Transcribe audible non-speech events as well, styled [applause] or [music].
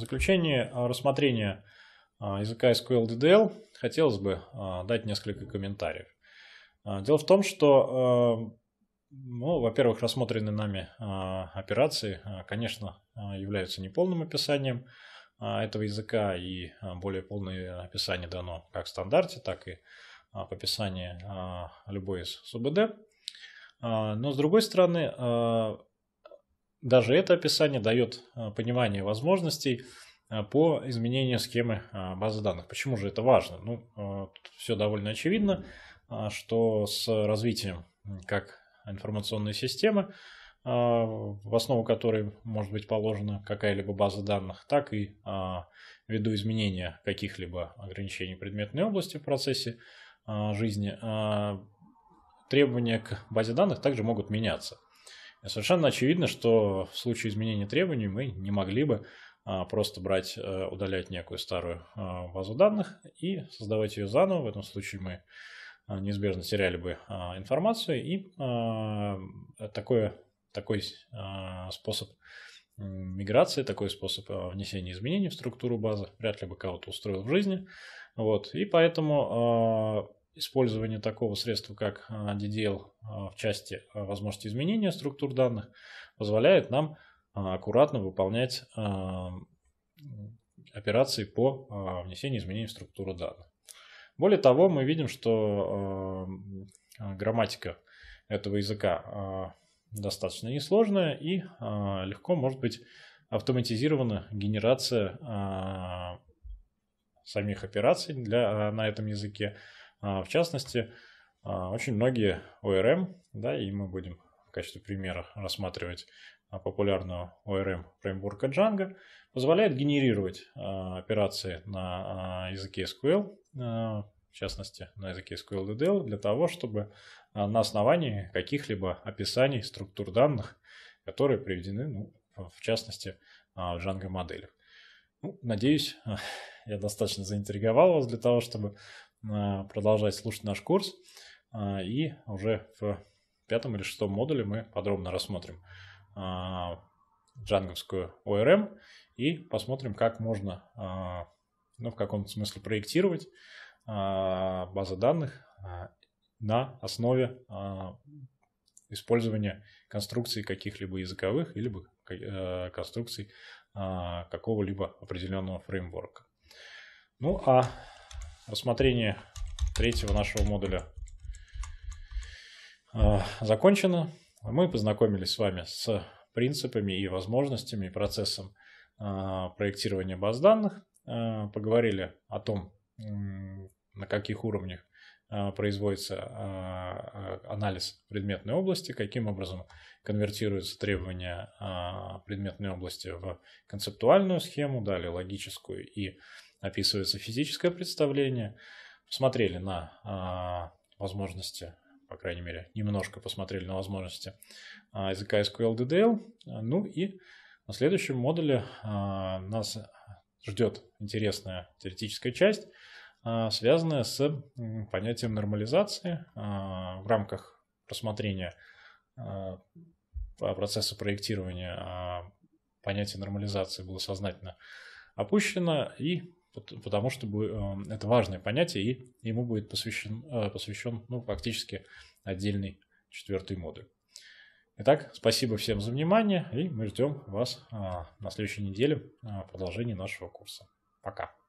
В заключение э, рассмотрения э, языка SQL DDL хотелось бы э, дать несколько комментариев. Дело в том, что, ну, во-первых, рассмотренные нами операции, конечно, являются неполным описанием этого языка, и более полное описание дано как в стандарте, так и в описании любой из СУБД. Но, с другой стороны, даже это описание дает э, понимание возможностей э, по изменению схемы э, базы данных. Почему же это важно? Ну, все довольно очевидно, что с развитием как информационной системы, в основу которой может быть положена какая-либо база данных, так и ввиду изменения каких-либо ограничений предметной области в процессе жизни, требования к базе данных также могут меняться – Совершенно очевидно, что в случае изменения требований мы не могли бы а, просто брать, э, удалять некую старую а, базу данных и создавать ее заново. В этом случае мы а, неизбежно теряли бы информацию, и такой такой способ миграции, такой способ внесения изменений в структуру базы вряд ли бы кого-то устроил в жизни. Вот. И поэтому использование такого средства, как DDL э, э, в части э, возможности изменения структур данных, позволяет нам аккуратно выполнять операции по внесению изменений в структуру данных. Более того, мы видим, что грамматика этого языка достаточно несложная и легко может быть автоматизирована генерация самих операций для, на этом языке, а, в частности, а, очень многие ORM, эм, да, и мы будем в качестве примера рассматривать а, популярную ORM эм фреймворка Django, позволяет генерировать операции на языке SQL, в частности на языке SQL DDL, для того, чтобы на основании каких-либо описаний структур данных, которые приведены, ну, в частности, в Django моделях. Ну, надеюсь, [laughs] я достаточно заинтриговал вас для того, чтобы продолжать слушать наш курс. А, и уже в пятом или шестом модуле мы подробно рассмотрим а, джанговскую ORM и посмотрим, как можно а, ну, в каком-то смысле проектировать базы данных на основе использования конструкции каких-либо языковых или э, конструкций какого-либо определенного фреймворка. Ну а рассмотрение третьего нашего модуля а, закончено. Мы познакомились с вами с принципами и возможностями и процессом а, проектирования баз данных, а, поговорили о том, на каких уровнях производится анализ предметной области, каким образом конвертируются требования предметной области в концептуальную схему, далее логическую и описывается физическое представление. Посмотрели на а, возможности, по крайней мере, немножко посмотрели на возможности а, языка SQL DDL. Ну и на следующем модуле а, нас ждет интересная теоретическая часть, связанная с понятием нормализации в рамках рассмотрения процесса проектирования понятие нормализации было сознательно опущено и потому что эм, это важное понятие, и ему будет посвящен, э, посвящен ну, фактически отдельный четвертый модуль. Итак, спасибо всем за внимание, и мы ждем вас э, на следующей неделе э, в продолжении нашего курса. Пока.